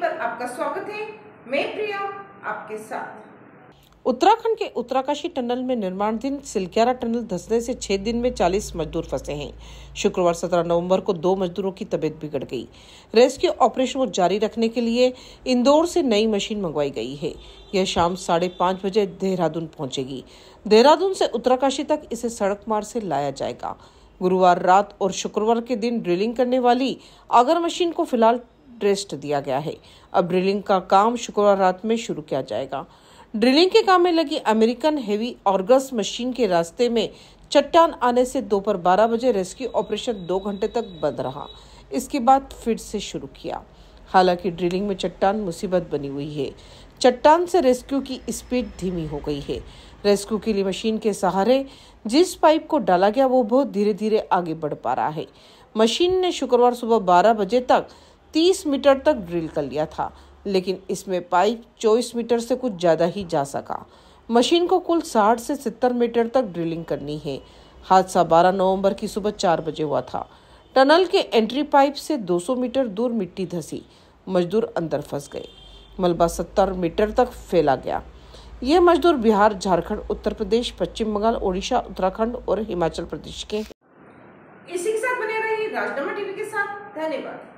पर आपका स्वागत है मैं प्रिया आपके साथ उत्तराखंड के उत्तराकाशी टनल में निर्माणाधीन सिलक्यारा टनल धसने से छह दिन में 40 मजदूर फंसे हैं शुक्रवार 17 नवंबर को दो मजदूरों की तबीयत बिगड़ गई रेस्क्यू ऑपरेशन को जारी रखने के लिए इंदौर से नई मशीन मंगवाई गई है यह शाम साढ़े पाँच बजे देहरादून पहुंचेगी देहरादून से उत्तराकाशी तक इसे सड़क मार्ग से लाया जाएगा गुरुवार रात और शुक्रवार के दिन ड्रिलिंग करने वाली आगर मशीन को फिलहाल ट्रेस्ट दिया गया है अब ड्रिलिंग का काम शुक्रवार रात में शुरू किया जाएगा ड्रिलिंग के काम में लगी अमेरिकन हेवी ऑर्गस मशीन के रास्ते में चट्टान आने से दोपहर बारह बजे रेस्क्यू ऑपरेशन दो घंटे तक बंद रहा इसके बाद फिर से शुरू किया हालांकि ड्रिलिंग में चट्टान मुसीबत बनी हुई है चट्टान से रेस्क्यू की स्पीड धीमी हो गई है रेस्क्यू के लिए मशीन के सहारे जिस पाइप को डाला गया वो बहुत धीरे धीरे आगे बढ़ पा रहा है मशीन ने शुक्रवार सुबह 12 बजे तक तीस मीटर तक ड्रिल कर लिया था लेकिन इसमें पाइप चौबीस मीटर से कुछ ज़्यादा ही जा सका मशीन को कुल साठ से सत्तर मीटर तक ड्रिलिंग करनी है हादसा बारह नवंबर की सुबह चार बजे हुआ था टनल के एंट्री पाइप से 200 मीटर दूर मिट्टी धसी मजदूर अंदर फंस गए मलबा 70 मीटर तक फैला गया ये मजदूर बिहार झारखंड उत्तर प्रदेश पश्चिम बंगाल ओडिशा उत्तराखंड और हिमाचल प्रदेश के इसी के साथ बने रहिए राजनामा टीवी के साथ धन्यवाद